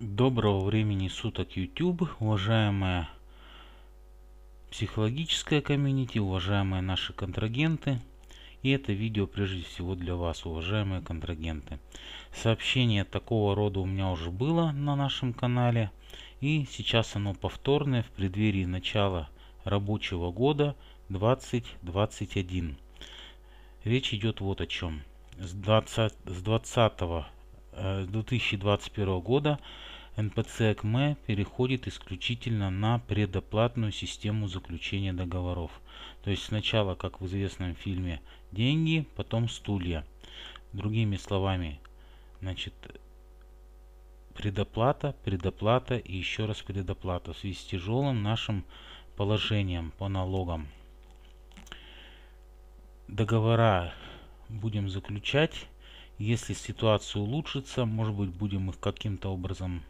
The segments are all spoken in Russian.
Доброго времени суток, YouTube, уважаемая психологическая комьюнити, уважаемые наши контрагенты. И это видео прежде всего для вас, уважаемые контрагенты. Сообщение такого рода у меня уже было на нашем канале. И сейчас оно повторное в преддверии начала рабочего года 2021. Речь идет вот о чем. С 20, с 20 Э, с 2021 года НПЦ КМЭ переходит исключительно на предоплатную систему заключения договоров. То есть сначала, как в известном фильме, деньги, потом стулья. Другими словами, значит, предоплата, предоплата и еще раз предоплата в связи с тяжелым нашим положением по налогам. Договора будем заключать если ситуация улучшится, может быть, будем их каким-то образом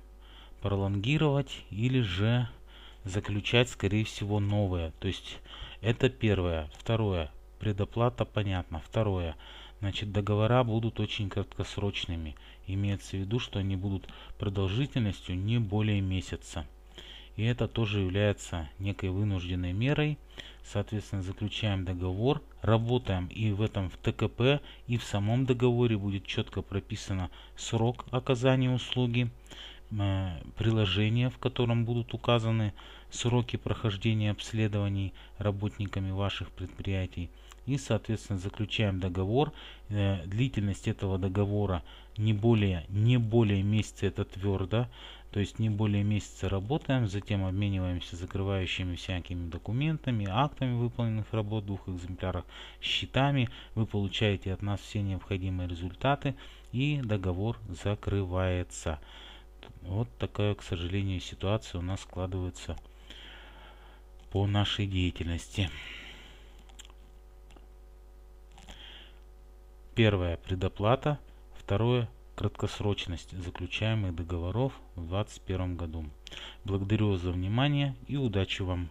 пролонгировать или же заключать, скорее всего, новое. То есть это первое. Второе. Предоплата, понятно. Второе. Значит, договора будут очень краткосрочными. Имеется в виду, что они будут продолжительностью не более месяца. И это тоже является некой вынужденной мерой. Соответственно, заключаем договор, работаем и в этом в ТКП, и в самом договоре будет четко прописано срок оказания услуги, э, приложение, в котором будут указаны сроки прохождения обследований работниками ваших предприятий. И, соответственно, заключаем договор. Э, длительность этого договора не более, не более месяца, это твердо. То есть не более месяца работаем, затем обмениваемся закрывающими всякими документами, актами выполненных работ в двух экземплярах, счетами. Вы получаете от нас все необходимые результаты и договор закрывается. Вот такая, к сожалению, ситуация у нас складывается по нашей деятельности. Первое – предоплата. Второе – краткосрочность заключаемых договоров в 2021 году. Благодарю вас за внимание и удачи вам!